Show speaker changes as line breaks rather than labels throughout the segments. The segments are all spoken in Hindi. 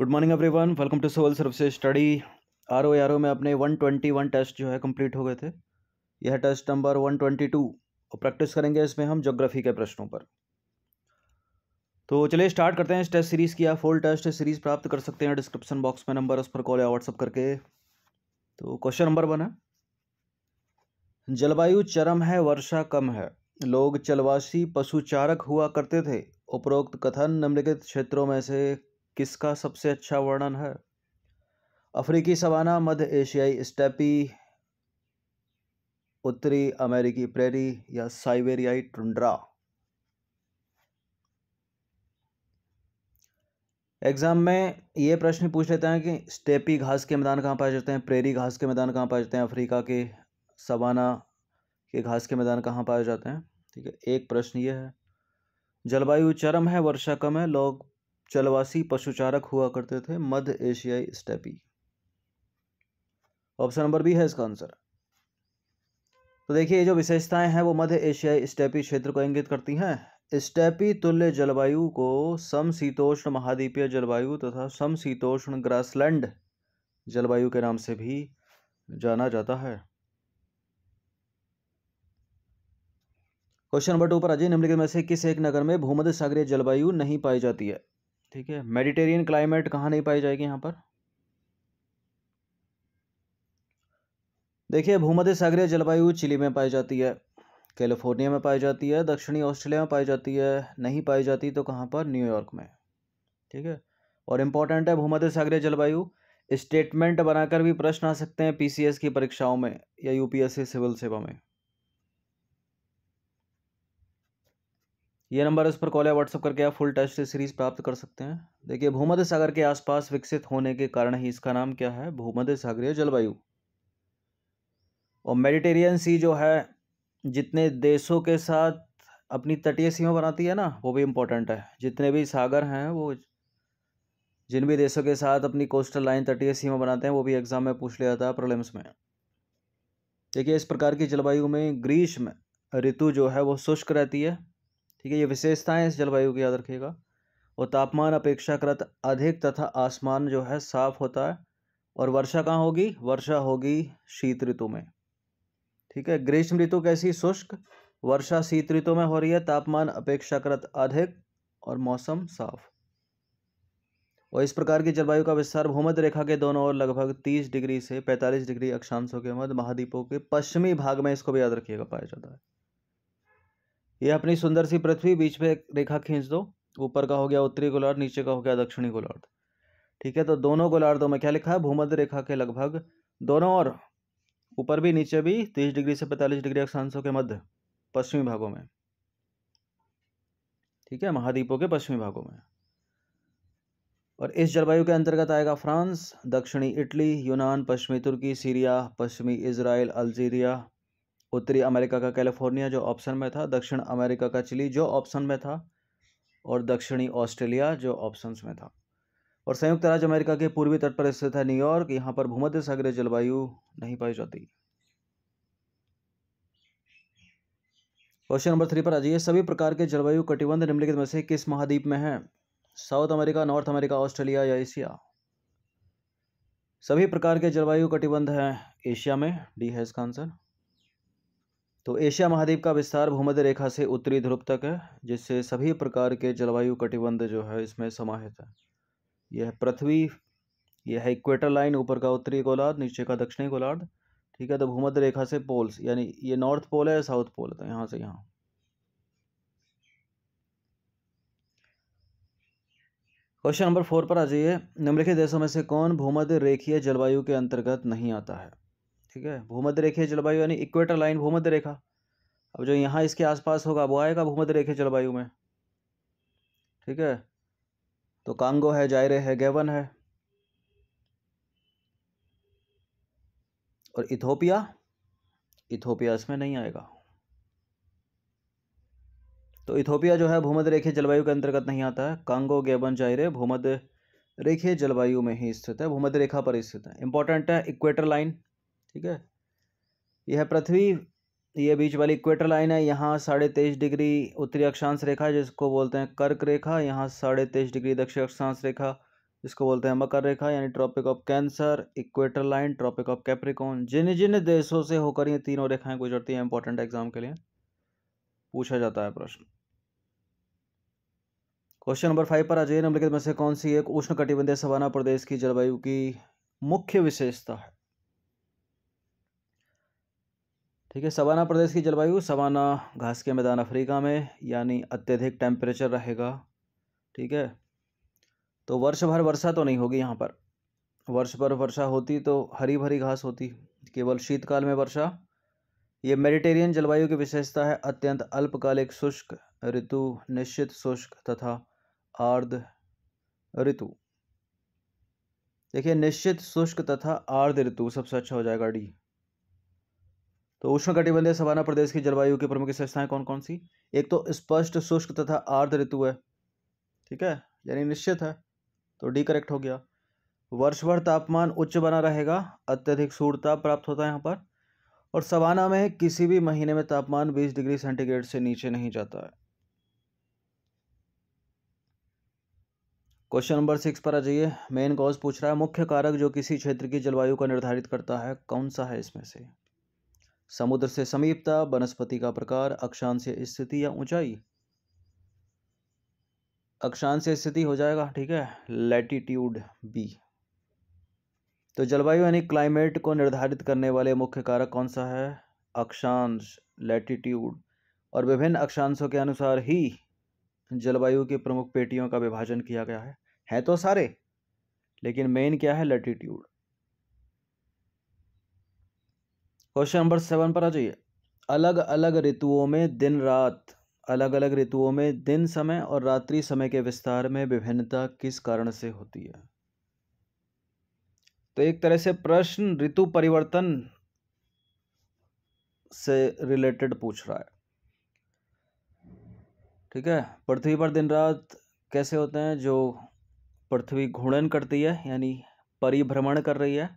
good morning everyone welcome to soul service study R O R O में अपने वन ट्वेंटी वन टेस्ट जो है कंप्लीट हो गए थे यह test number one twenty two और प्रैक्टिस करेंगे इसमें हम जोग्राफी के प्रश्नों पर तो चलिए स्टार्ट करते हैं इस टेस्ट सीरीज़ की आप फुल टेस्ट सीरीज़ प्राप्त कर सकते हैं डिस्क्रिप्शन बॉक्स में नंबर उस पर कॉल या व्हाट्सअप करके तो क्वेश्चन नंबर वन है जलवायु चरम है वर्षा कम है लोग चलवासी पशुचारक हुआ करते थे उपरोक्त कथन निम्नलिखित क्षेत्रों में से किसका सबसे अच्छा वर्णन है अफ्रीकी सवाना मध्य एशियाई स्टेपी उत्तरी अमेरिकी प्रेरी या साइबेरियाई टुंड्रा एग्ज़ाम में ये प्रश्न पूछ लेते हैं कि स्टेपी घास के मैदान कहाँ पाए जाते हैं प्रेरी घास के मैदान कहाँ पाए जाते हैं अफ्रीका के सवाना के घास के मैदान कहाँ पाए जाते हैं ठीक है एक प्रश्न ये है जलवायु चरम है वर्षा कम है लोग चलवासी पशुचारक हुआ करते थे मध्य एशियाई स्टेपी ऑप्शन नंबर बी है इसका आंसर तो देखिए ये जो विशेषताएं हैं वो मध्य एशियाई स्टेपी क्षेत्र को इंगित करती हैं स्टेपी तुल्य जलवायु को समशीतोष्ण महाद्वीपीय जलवायु तथा तो समशीतोष्ण ग्रासलैंड जलवायु के नाम से भी जाना जाता है क्वेश्चन नंबर टू पर अजय निम्नलिखित में से किस एक नगर में भूमध्य सागरीय जलवायु नहीं पाई जाती है ठीक है मेडिटेरियन क्लाइमेट कहाँ नहीं पाई जाएगी यहाँ पर देखिए भूमध्य सागरीय जलवायु चिली में पाई जाती है कैलिफोर्निया में पाई जाती है दक्षिणी ऑस्ट्रेलिया में पाई जाती है नहीं पाई जाती तो कहाँ पर न्यूयॉर्क में ठीक है और इम्पॉर्टेंट है भूमध्य सागरीय जलवायु स्टेटमेंट बनाकर भी प्रश्न आ सकते हैं पीसीएस की परीक्षाओं में या यूपीएससी सिविल सेवा में ये नंबर इस पर कॉल या व्हाट्सअप करके आप फुल टेस्ट सीरीज़ प्राप्त कर सकते हैं देखिए भूमध्य सागर के आसपास विकसित होने के कारण ही इसका नाम क्या है भूमध्य सागरीय जलवायु और मेडिटेरियन सी जो है जितने देशों के साथ अपनी तटीय सीमा बनाती है ना वो भी इम्पोर्टेंट है जितने भी सागर हैं वो जिन भी देशों के साथ अपनी कोस्टल लाइन तटीय सीमा बनाते हैं वो भी एग्ज़ाम में पूछ लिया जाता है प्रॉब्लम्स में देखिए इस प्रकार की जलवायु में ग्रीष्म ऋतु जो है वो शुष्क रहती है ठीक है ये विशेषताएं इस जलवायु की याद रखिएगा और तापमान अपेक्षाकृत अधिक तथा आसमान जो है साफ होता है और वर्षा कहाँ होगी वर्षा होगी शीत ऋतु में ठीक है ग्रीष्म ऋतु कैसी शुष्क वर्षा शीत ऋतु में हो रही है तापमान अपेक्षाकृत अधिक और मौसम साफ और इस प्रकार की जलवायु का विस्तार भूमध्य रेखा के दोनों ओर लगभग 30 डिग्री से 45 डिग्री अक्षांशों के मध्य महाद्वीपों के पश्चिमी भाग में इसको भी याद रखिएगा पाया जाता है ये अपनी सुंदर सी पृथ्वी बीच में एक रेखा खींच दो ऊपर का हो गया उत्तरी गोलार्ध नीचे का हो गया दक्षिणी गोलार्ध ठीक है तो दोनों गोलार्धों में क्या लिखा है भूमध्य रेखा के लगभग दोनों और ऊपर भी नीचे भी तीस डिग्री से पैंतालीस डिग्री अक्षांशों के मध्य पश्चिमी भागों में ठीक है महाद्वीपों के पश्चिमी भागों में और इस जलवायु के अंतर्गत आएगा फ्रांस दक्षिणी इटली यूनान पश्चिमी तुर्की सीरिया पश्चिमी इसराइल अल्जीरिया उत्तरी अमेरिका का कैलिफोर्निया जो ऑप्शन में था दक्षिण अमेरिका का चिली जो ऑप्शन में था और दक्षिणी ऑस्ट्रेलिया जो ऑप्शन में था और संयुक्त राज्य अमेरिका के पूर्वी तट पर स्थित है न्यूयॉर्क यहाँ पर भूमध्य सागरीय जलवायु नहीं पाई जाती क्वेश्चन नंबर थ्री पर आ जाइए सभी प्रकार के जलवायु कटिबंध निम्नलिखित में से किस महाद्वीप में है South America North America Australia या एशिया सभी प्रकार के जलवायु कटिबंध हैं एशिया में डी है इसका आंसर तो एशिया महाद्वीप का विस्तार भूमध्य रेखा से उत्तरी ध्रुव तक है जिससे सभी प्रकार के जलवायु कटिबंध जो है इसमें समाहित है यह पृथ्वी यह है इक्वेटर लाइन ऊपर का उत्तरी गोलार्ध नीचे का दक्षिणी गोलार्ध ठीक है तो भूमध्य रेखा से पोल्स यानी ये नॉर्थ पोल है साउथ पोल है तो यहाँ से यहाँ क्वेश्चन नंबर फोर पर आ जाइए निम्नलिखित देशों में से कौन भूमध्य रेखीय जलवायु के अंतर्गत नहीं आता है ठीक है भूमध्य रेखीय जलवायु यानी इक्वेटर लाइन भूमध्य रेखा अब जो यहाँ इसके आसपास होगा वो आएगा भूमध्य रेखीय जलवायु में ठीक है तो कांगो है जायरे है गेवन है और इथोपिया इथोपिया इसमें नहीं आएगा तो इथोपिया जो है भूमध्य रेखीय जलवायु के अंतर्गत नहीं आता है कांगो गेबन जायरे भूमध्य रेखीय जलवायु में ही स्थित है भूमध्य रेखा पर स्थित है इंपॉर्टेंट है इक्वेटर लाइन ठीक है यह पृथ्वी ये बीच वाली इक्वेटर लाइन है यहाँ साढ़े तेईस डिग्री उत्तरी अक्षांश रेखा जिसको बोलते हैं कर्क रेखा यहाँ साढ़े तेईस डिग्री दक्षिण अक्षांश रेखा जिसको बोलते हैं मकर रेखा यानी tropic of cancer equator line tropic of capricorn जिन जिन देशों से होकर ये तीनों रेखाएं गुजरती हैं इंपॉर्टेंट एग्जाम के लिए पूछा जाता है प्रश्न क्वेश्चन नंबर फाइव पर अजय निम्नलिखित में से कौन सी एक उष्ण कटिबंधीय सवाना प्रदेश की जलवायु की मुख्य विशेषता है ठीक है सवाना प्रदेश की जलवायु सवाना घास के मैदान अफ्रीका में यानी अत्यधिक टेम्परेचर रहेगा ठीक है तो वर्ष भर वर्षा तो नहीं होगी यहाँ पर वर्ष भर वर्षा होती तो हरी भरी घास होती केवल शीतकाल में वर्षा ये मेडिटेरियन जलवायु की विशेषता है अत्यंत अल्पकालिक शुष्क ऋतु निश्चित शुष्क तथा आर्द्र ऋतु देखिए निश्चित शुष्क तथा आर्द्र ऋतु सबसे अच्छा हो जाएगा डी तो उष्णकटिबंधीय सवाना प्रदेश की जलवायु की प्रमुख विशेषताएं कौन कौन सी एक तो स्पष्ट शुष्क तथा आर्द्र ऋतु है ठीक है यानी निश्चित है तो डी करेक्ट हो गया वर्ष भर तापमान उच्च बना रहेगा अत्यधिक सूरताप प्राप्त होता है यहाँ पर और सवाना में किसी भी महीने में तापमान बीस डिग्री सेंटीग्रेड से नीचे नहीं जाता है क्वेश्चन नंबर सिक्स पर आ जाइए मेन कॉज पूछ रहा है मुख्य कारक जो किसी क्षेत्र की जलवायु को निर्धारित करता है कौन सा है इसमें से समुद्र से समीपता वनस्पति का प्रकार अक्षांश स्थिति या ऊंचाई अक्षांश स्थिति हो जाएगा ठीक है लैटिट्यूड बी तो जलवायु यानी क्लाइमेट को निर्धारित करने वाले मुख्य कारक कौन सा है अक्षांश लैटिट्यूड और विभिन्न अक्षांशों के अनुसार ही जलवायु की प्रमुख पेटियों का विभाजन किया गया है है तो सारे लेकिन मेन क्या है लैटिट्यूड क्वेश्चन नंबर सेवन पर आ जाइए अलग अलग ऋतुओं में दिन रात अलग अलग ऋतुओं में दिन समय और रात्रि समय के विस्तार में विभिन्नता किस कारण से होती है तो एक तरह से प्रश्न ऋतु परिवर्तन से रिलेटेड पूछ रहा है ठीक है पृथ्वी पर दिन रात कैसे होते हैं जो पृथ्वी घूर्णन करती है यानी परिभ्रमण कर रही है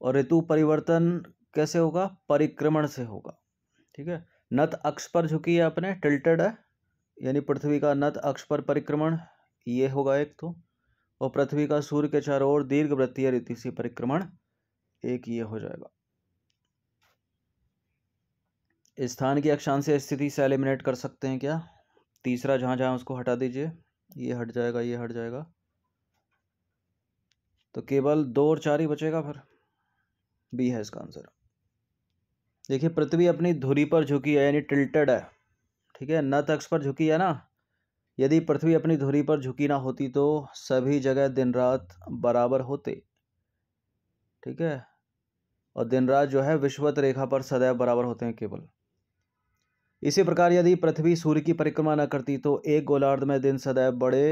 और ऋतु परिवर्तन कैसे होगा परिक्रमण से होगा ठीक है नत अक्ष पर झुकी है अपने टिल्टेड है यानी पृथ्वी का नत अक्ष पर परिक्रमण ये होगा एक तो और पृथ्वी का सूर्य के चारों ओर दीर्घ वृत्तीय रीति से परिक्रमण एक ये हो जाएगा स्थान की अक्षांश स्थिति से एलिमिनेट कर सकते हैं क्या तीसरा जहां जहां उसको हटा दीजिए ये हट जाएगा ये हट जाएगा तो केवल दो और चार ही बचेगा फिर बी है इसका आंसर देखिए पृथ्वी अपनी धुरी पर झुकी है यानी टिल्टेड है ठीक है नत अक्ष पर झुकी है ना यदि पृथ्वी अपनी धुरी पर झुकी ना होती तो सभी जगह दिन रात बराबर होते ठीक है और दिन रात जो है विश्वत रेखा पर सदैव बराबर होते हैं केवल इसी प्रकार यदि पृथ्वी सूर्य की परिक्रमा न करती तो एक गोलार्ध में दिन सदैव बड़े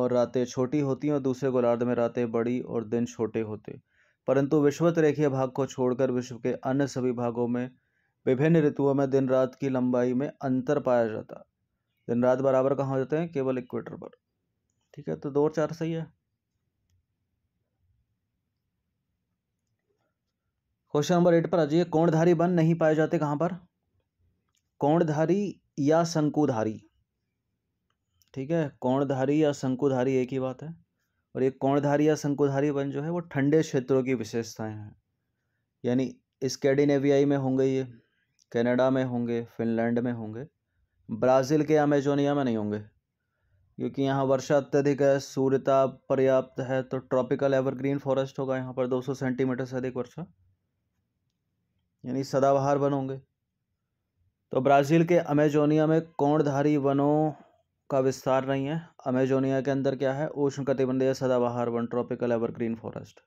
और रातें छोटी होती हैं और दूसरे गोलार्ध में रातें बड़ी और दिन छोटे होते परंतु रेखीय भाग को छोड़कर विश्व के अन्य सभी भागों में विभिन्न ऋतुओं में दिन रात की लंबाई में अंतर पाया जाता है दिन रात बराबर कहाँ हो जाते हैं केवल इक्वेटर पर ठीक है तो दो चार सही है क्वेश्चन नंबर एट पर आ जाइए कोणधारी बन नहीं पाए जाते कहाँ पर कोणधारी या शंकुधारी ठीक है कोणधारी या शंकुधारी एक ही बात है और ये कोणधारी या शंकुधारी वन जो है वो ठंडे क्षेत्रों की विशेषताएं हैं यानी स्कैंडिनेवियाई में होंगे ये कनाडा में होंगे फिनलैंड में होंगे ब्राज़ील के अमेजोनिया में नहीं होंगे क्योंकि यहाँ वर्षा अत्यधिक है सूर्यता पर्याप्त है तो ट्रॉपिकल एवरग्रीन फॉरेस्ट होगा यहाँ पर 200 सेंटीमीटर से अधिक वर्षा यानी सदाबहार वन होंगे तो ब्राज़ील के अमेजोनिया में कोणधारी वनों का विस्तार नहीं है अमेजोनिया के अंदर क्या है उष्ण कटिबंधीय सदाबहार वन ट्रॉपिकल एवरग्रीन फॉरेस्ट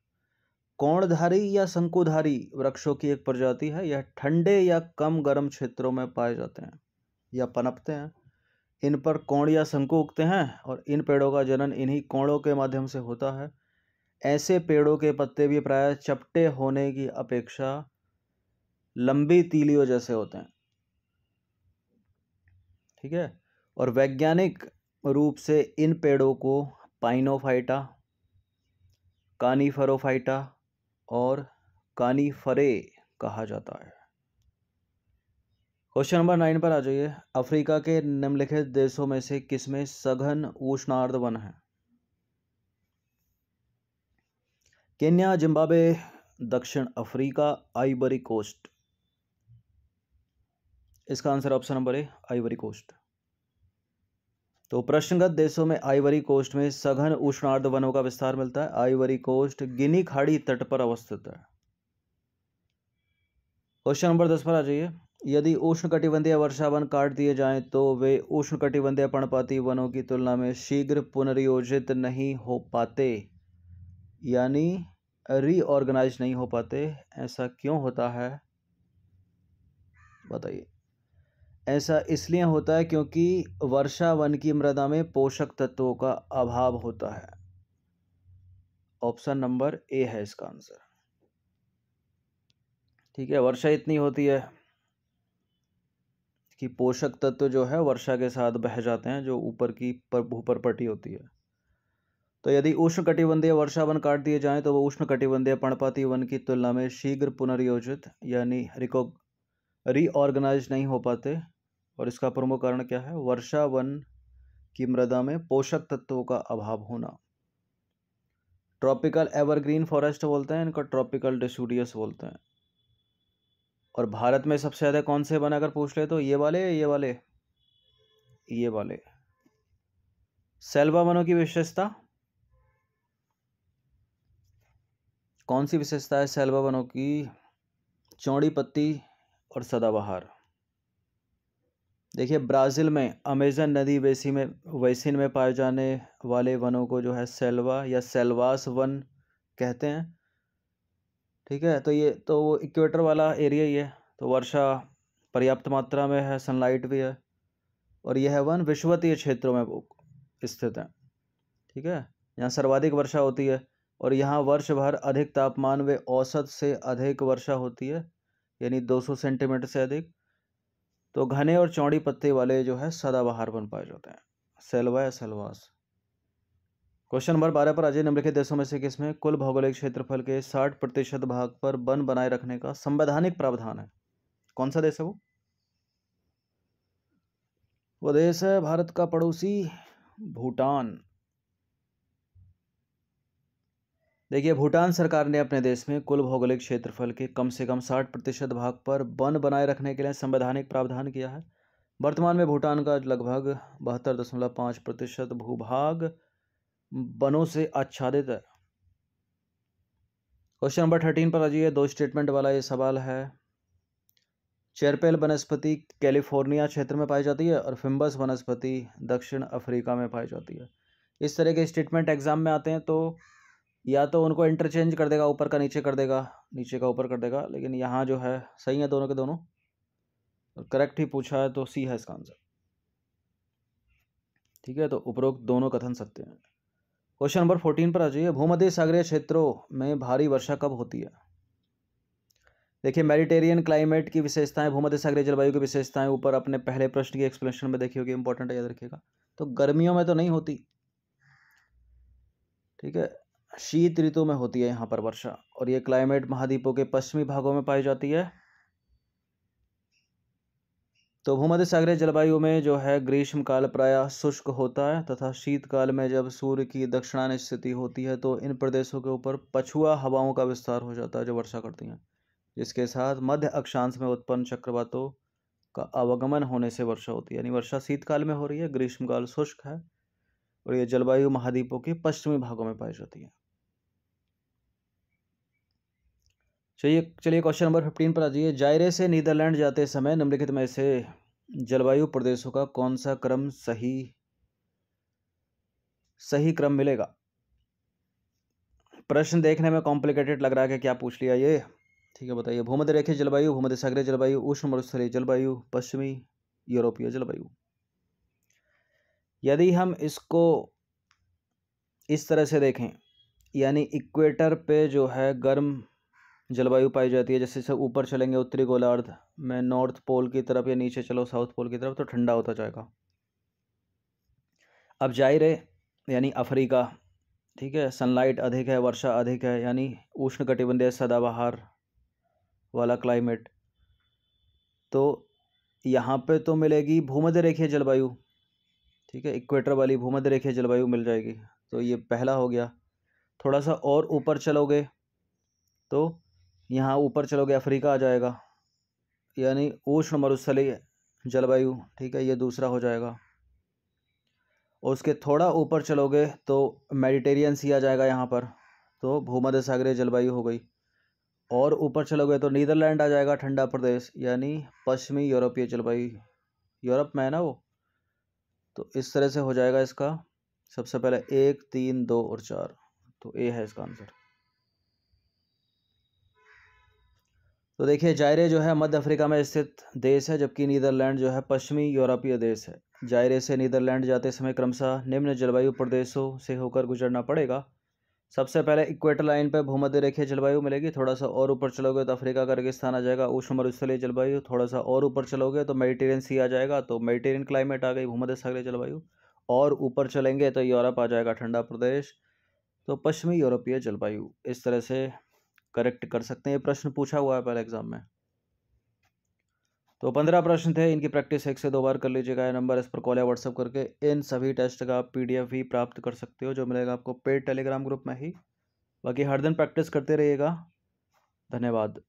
कोणधारी या शंकुधारी वृक्षों की एक प्रजाति है यह ठंडे या कम गर्म क्षेत्रों में पाए जाते हैं या पनपते हैं इन पर कोण या शंकु उगते हैं और इन पेड़ों का जनन इन्हीं कोणों के माध्यम से होता है ऐसे पेड़ों के पत्ते भी प्रायः चपटे होने की अपेक्षा लंबी तीलियों जैसे होते हैं ठीक है और वैज्ञानिक रूप से इन पेड़ों को पाइनोफाइटा कानीफरोफाइटा और कानीफरे कहा जाता है क्वेश्चन नंबर नाइन पर आ जाइए अफ्रीका के निम्नलिखित देशों में से किसमें सघन उष्णार्ध वन है केन्या जिम्बाब्वे दक्षिण अफ्रीका आइबरी कोस्ट इसका answer option number A ivory coast तो प्रश्नगत देशों में आइवरी कोस्ट में सघन उष्णार्ध वनों का विस्तार मिलता है आइवरी कोस्ट गिनी खाड़ी तट पर अवस्थित है क्वेश्चन नंबर दस पर आ जाइए यदि उष्ण कटिबंधीय वर्षा वन काट दिए जाएं तो वे उष्ण कटिबंधीय पर्णपाती वनों की तुलना में शीघ्र पुनर्योजित नहीं हो पाते यानी रीऑर्गेनाइज नहीं हो पाते ऐसा क्यों होता है बताइए ऐसा इसलिए होता है क्योंकि वर्षा वन की मृदा में पोषक तत्वों का अभाव होता है ऑप्शन नंबर ए है इसका आंसर ठीक है वर्षा इतनी होती है कि पोषक तत्व जो है वर्षा के साथ बह जाते हैं जो ऊपर की ऊपर पट्टी होती है तो यदि उष्ण कटिबंधीय वर्षा वन काट दिए जाएं तो वो उष्ण कटिबंधीय पणपाती वन की तुलना में शीघ्र पुनर्योजित यानी रिको रीऑर्गेनाइज नहीं हो पाते और इसका प्रमुख कारण क्या है वर्षा वन की मृदा में पोषक तत्वों का अभाव होना ट्रॉपिकल एवरग्रीन फॉरेस्ट बोलते हैं इनका ट्रॉपिकल डिसूडियस बोलते हैं और भारत में सबसे ज़्यादा कौन से अगर पूछ ले तो ये वाले ये वाले ये वाले सेल्वा वनों की विशेषता कौन सी विशेषता है सेल्वा वनों की चौड़ी पत्ती और सदाबहार देखिए ब्राज़ील में अमेज़न नदी वैसी में वैसिन में पाए जाने वाले वनों को जो है सेल्वा या सेल्वास वन कहते हैं ठीक है तो ये तो वो इक्वेटर वाला एरिया ही है तो वर्षा पर्याप्त मात्रा में है सनलाइट भी है और यह वन विश्वतीय क्षेत्रों में स्थित है ठीक है यहाँ सर्वाधिक वर्षा होती है और यहाँ वर्ष भर अधिक तापमान व औसत से अधिक वर्षा होती है यानी 200 सेंटीमीटर से अधिक तो घने और चौड़ी पत्ते वाले जो है सदाबहार बन पाए जाते हैं सेलवा या सेलवास क्वेश्चन नंबर बारह पर अजय निम्नलिखित देशों में से किसमें कुल भौगोलिक क्षेत्रफल के साठ प्रतिशत भाग पर वन बनाए रखने का संवैधानिक प्रावधान है कौन सा देश है वो वो देश है भारत का पड़ोसी भूटान देखिए भूटान सरकार ने अपने देश में कुल भौगोलिक क्षेत्रफल के कम से कम साठ प्रतिशत भाग पर वन बनाए रखने के लिए संवैधानिक प्रावधान किया है वर्तमान में भूटान का लगभग बहत्तर दशमलव पाँच प्रतिशत भूभाग वनों से आच्छादित है क्वेश्चन नंबर थर्टीन पर आजिए दो स्टेटमेंट वाला ये सवाल है चेरपेल वनस्पति कैलिफोर्निया क्षेत्र में पाई जाती है और फिम्बस वनस्पति दक्षिण अफ्रीका में पाई जाती है इस तरह के स्टेटमेंट एग्जाम में आते हैं तो या तो उनको इंटरचेंज कर देगा ऊपर का नीचे कर देगा नीचे का ऊपर कर देगा लेकिन यहाँ जो है सही है दोनों के दोनों करेक्ट ही पूछा है तो सी है इसका आंसर ठीक है तो उपरोक्त दोनों कथन सत्य हैं क्वेश्चन नंबर फोर्टीन पर आ जाइए भूमध्य सागरीय क्षेत्रों में भारी वर्षा कब होती है देखिए मेडिटेरियन क्लाइमेट की विशेषताएं भूमध्य सागरीय जलवायु की विशेषताएं ऊपर अपने पहले प्रश्न की एक्सप्लेनेशन में देखिए इंपॉर्टेंट है याद रखिएगा तो गर्मियों में तो नहीं होती ठीक है शीत ऋतु में होती है यहाँ पर वर्षा और ये क्लाइमेट महाद्वीपों के पश्चिमी भागों में पाई जाती है तो भूमध्य सागरीय जलवायु में जो है ग्रीष्म काल प्रायः शुष्क होता है तथा शीतकाल में जब सूर्य की दक्षिणान स्थिति होती है तो इन प्रदेशों के ऊपर पछुआ हवाओं का विस्तार हो जाता है जो वर्षा करती हैं जिसके साथ मध्य अक्षांश में उत्पन्न चक्रवातों का आवागमन होने से वर्षा होती है यानी वर्षा शीतकाल में हो रही है ग्रीष्मकाल शुष्क है और ये जलवायु महाद्वीपों के पश्चिमी भागों में पाई जाती है चलिए चलिए क्वेश्चन नंबर फिफ्टीन पर आ जाइए जायरे से नीदरलैंड जाते समय निम्नलिखित में से जलवायु प्रदेशों का कौन सा क्रम सही सही क्रम मिलेगा प्रश्न देखने में कॉम्प्लिकेटेड लग रहा है कि क्या पूछ लिया ये ठीक है बताइए भूमध्य रेखे जलवायु भूमध्य सागरी जलवायु उष्ण मरुस्थलीय जलवायु पश्चिमी यूरोपीय जलवायु यदि हम इसको इस तरह से देखें यानी इक्वेटर पे जो है गर्म जलवायु पाई जाती है जैसे जैसे ऊपर चलेंगे उत्तरी गोलार्ध में नॉर्थ पोल की तरफ या नीचे चलो साउथ पोल की तरफ तो ठंडा होता जाएगा अब है यानी अफ्रीका ठीक है सनलाइट अधिक है वर्षा अधिक है यानी उष्ण कटिबंधीय सदाबहार वाला क्लाइमेट तो यहाँ पे तो मिलेगी भूमध्य रेखीय जलवायु ठीक है इक्वेटर वाली भूमध्य रेखीय जलवायु मिल जाएगी तो ये पहला हो गया थोड़ा सा और ऊपर चलोगे तो यहाँ ऊपर चलोगे अफ्रीका आ जाएगा यानी उष्ण मरुस्थली जलवायु ठीक है ये दूसरा हो जाएगा उसके थोड़ा ऊपर चलोगे तो मेडिटेरियन सी आ जाएगा यहाँ पर तो भूमध्य सागरीय जलवायु हो गई और ऊपर चलोगे तो नीदरलैंड आ जाएगा ठंडा प्रदेश यानी पश्चिमी यूरोपीय जलवायु यूरोप में है ना वो तो इस तरह से हो जाएगा इसका सबसे पहले एक तीन दो और चार तो ए है इसका आंसर तो देखिए जायरे जो है मध्य अफ्रीका में स्थित देश है जबकि नीदरलैंड जो है पश्चिमी यूरोपीय देश है जायरे से नीदरलैंड जाते समय क्रमशः निम्न जलवायु प्रदेशों से होकर गुजरना पड़ेगा सबसे पहले इक्वेटर लाइन पर भूमध्य रेखीय जलवायु मिलेगी थोड़ा सा और ऊपर चलोगे तो अफ्रीका का रेगिस्तान आ जाएगा उष्ण मरुस्थलीय जलवायु थोड़ा सा और ऊपर चलोगे तो मेडिटेरियन सी आ जाएगा तो मेडिटेरियन क्लाइमेट आ गई भूमध्य सागरीय जलवायु और ऊपर चलेंगे तो यूरोप आ जाएगा ठंडा प्रदेश तो पश्चिमी यूरोपीय जलवायु इस तरह से करेक्ट कर सकते हैं ये प्रश्न पूछा हुआ है पहले एग्जाम में तो पंद्रह प्रश्न थे इनकी प्रैक्टिस एक से दो बार कर लीजिएगा नंबर इस पर कॉल या व्हाट्सअप करके इन सभी टेस्ट का आप पीडीएफ भी प्राप्त कर सकते हो जो मिलेगा आपको पेड टेलीग्राम ग्रुप में ही बाकी हर दिन प्रैक्टिस करते रहिएगा धन्यवाद